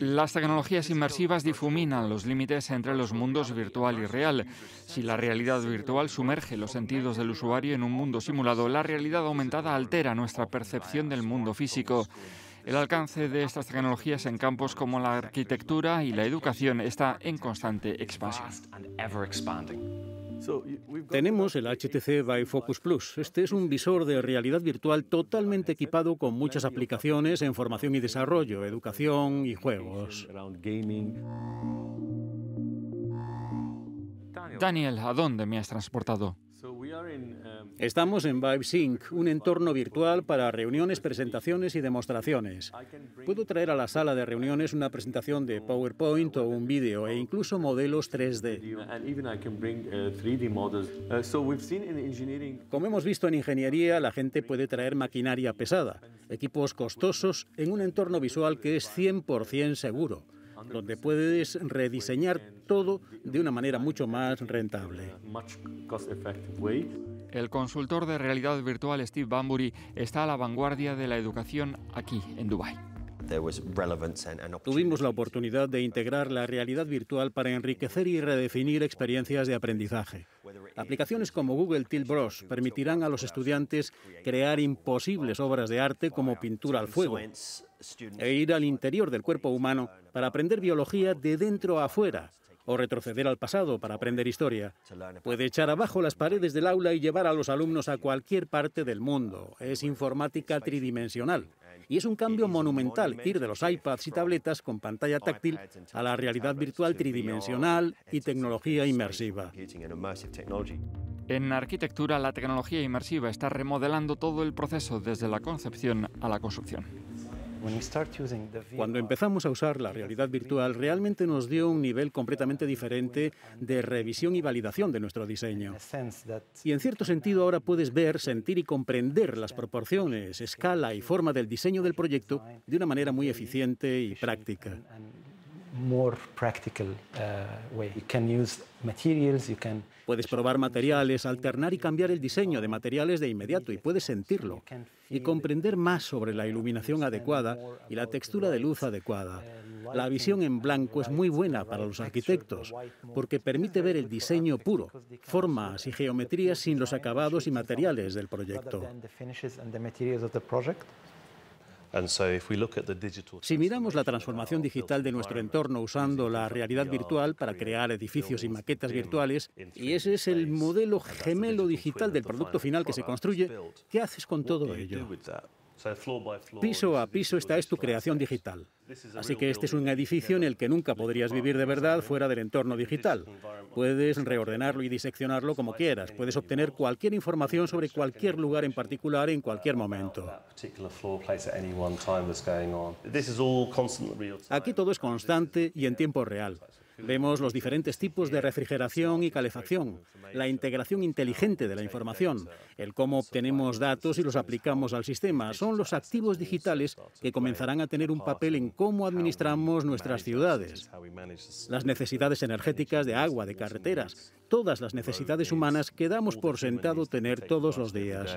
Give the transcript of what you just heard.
Las tecnologías inmersivas difuminan los límites entre los mundos virtual y real. Si la realidad virtual sumerge los sentidos del usuario en un mundo simulado, la realidad aumentada altera nuestra percepción del mundo físico. El alcance de estas tecnologías en campos como la arquitectura y la educación está en constante expansión. Tenemos el HTC Vive Focus Plus. Este es un visor de realidad virtual totalmente equipado con muchas aplicaciones en formación y desarrollo, educación y juegos. Daniel, ¿a dónde me has transportado? Estamos en VibeSync, un entorno virtual para reuniones, presentaciones y demostraciones. Puedo traer a la sala de reuniones una presentación de PowerPoint o un vídeo e incluso modelos 3D. Uh, uh, Como hemos visto en ingeniería, la gente puede traer maquinaria pesada, equipos costosos en un entorno visual que es 100% seguro donde puedes rediseñar todo de una manera mucho más rentable. El consultor de realidad virtual Steve Bambury está a la vanguardia de la educación aquí, en Dubái. Tuvimos la oportunidad de integrar la realidad virtual para enriquecer y redefinir experiencias de aprendizaje. Aplicaciones como Google Tilt Bros permitirán a los estudiantes crear imposibles obras de arte como pintura al fuego e ir al interior del cuerpo humano para aprender biología de dentro a afuera o retroceder al pasado para aprender historia. Puede echar abajo las paredes del aula y llevar a los alumnos a cualquier parte del mundo. Es informática tridimensional. Y es un cambio monumental ir de los iPads y tabletas con pantalla táctil a la realidad virtual tridimensional y tecnología inmersiva. En arquitectura, la tecnología inmersiva está remodelando todo el proceso desde la concepción a la construcción. Cuando empezamos a usar la realidad virtual, realmente nos dio un nivel completamente diferente de revisión y validación de nuestro diseño. Y en cierto sentido ahora puedes ver, sentir y comprender las proporciones, escala y forma del diseño del proyecto de una manera muy eficiente y práctica more practical uh, Puedes probar materiales, alternar y cambiar el diseño de materiales de inmediato y puedes sentirlo y comprender más sobre la iluminación adecuada y la textura de luz adecuada. Uh, la visión en blanco es muy buena para los arquitectos porque permite ver el diseño puro, formas y geometrías sin los acabados y materiales del proyecto. Si miramos la transformación digital de nuestro entorno usando la realidad virtual para crear edificios y maquetas virtuales, y ese es el modelo gemelo digital del producto final que se construye, ¿qué haces con todo ello? Piso a piso esta es tu creación digital. Así que este es un edificio en el que nunca podrías vivir de verdad fuera del entorno digital. Puedes reordenarlo y diseccionarlo como quieras. Puedes obtener cualquier información sobre cualquier lugar en particular en cualquier momento. Aquí todo es constante y en tiempo real. Vemos los diferentes tipos de refrigeración y calefacción, la integración inteligente de la información, el cómo obtenemos datos y los aplicamos al sistema. Son los activos digitales que comenzarán a tener un papel en cómo administramos nuestras ciudades. Las necesidades energéticas de agua, de carreteras, todas las necesidades humanas que damos por sentado tener todos los días.